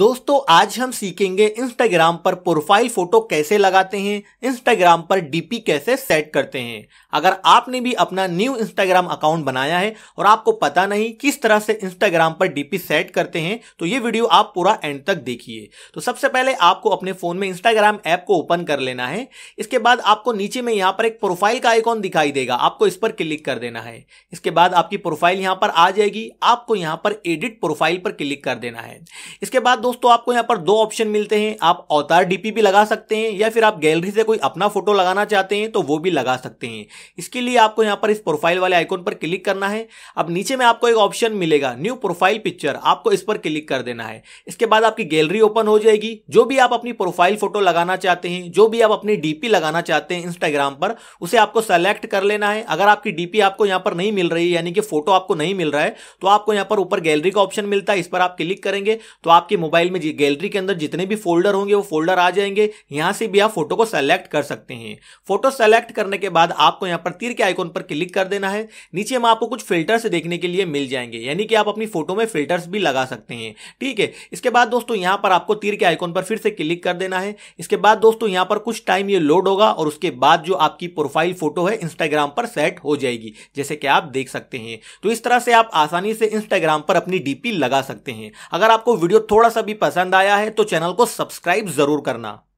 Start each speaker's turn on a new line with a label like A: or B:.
A: दोस्तों आज हम सीखेंगे इंस्टाग्राम पर प्रोफाइल फोटो कैसे लगाते हैं इंस्टाग्राम पर डीपी कैसे सेट करते हैं अगर आपने भी अपना न्यू इंस्टाग्राम अकाउंट बनाया है और आपको पता नहीं किस तरह से इंस्टाग्राम पर डीपी सेट करते हैं तो ये वीडियो आप पूरा एंड तक देखिए तो सबसे पहले आपको अपने फोन में इंस्टाग्राम ऐप को ओपन कर लेना है इसके बाद आपको नीचे में यहाँ पर एक प्रोफाइल का आइकॉन दिखाई देगा आपको इस पर क्लिक कर देना है इसके बाद आपकी प्रोफाइल यहाँ पर आ जाएगी आपको यहाँ पर एडिट प्रोफाइल पर क्लिक कर देना है इसके बाद दोस्तों आपको यहाँ पर दो ऑप्शन मिलते हैं आप अवतार डीपी भी लगा सकते हैं या फिर आप गैलरी से कोई अपना फोटो लगाना चाहते हैं तो वो भी लगा सकते हैं इसके लिए आपको यहाँ पर इस प्रोफाइल वाले आइकॉन पर क्लिक करना है अब नीचे में आपको एक ऑप्शन मिलेगा न्यू प्रोफाइल पिक्चर आपको इस पर क्लिक कर देना है इसके बाद आपकी गैलरी ओपन हो जाएगी जो भी आप अपनी प्रोफाइल फोटो लगाना चाहते हैं जो भी आप अपनी डीपी लगाना चाहते हैं इंस्टाग्राम पर उसे आपको सेलेक्ट कर लेना है अगर आपकी डीपी आपको यहाँ पर नहीं मिल रही है यानी कि फोटो आपको नहीं मिल रहा है तो आपको यहाँ पर ऊपर गैलरी का ऑप्शन मिलता है इस पर आप क्लिक करेंगे तो आपकी मोबाइल में गैलरी के अंदर जितने भी फोल्डर होंगे वो फोल्डर आ जाएंगे यहाँ से भी आप फोटो को सेलेक्ट कर सकते हैं फोटो सेलेक्ट करने के बाद आपको यहाँ पर तीर के आइकॉन पर क्लिक कर देना है नीचे हम आपको कुछ फिल्टर्स देखने के लिए मिल जाएंगे यानी कि आप अपनी फोटो में फिल्टर्स भी लगा सकते हैं ठीक है इसके बाद दोस्तों यहाँ पर आपको तीर के आइकॉन पर फिर से क्लिक कर देना है इसके बाद दोस्तों यहाँ पर कुछ टाइम ये लोड होगा और उसके बाद जो आपकी प्रोफाइल फोटो है इंस्टाग्राम पर सेट हो जाएगी जैसे कि आप देख सकते हैं तो इस तरह से आप आसानी से इंस्टाग्राम पर अपनी डीपी लगा सकते हैं अगर आपको वीडियो थोड़ा सा भी पसंद आया है तो चैनल को सब्सक्राइब जरूर करना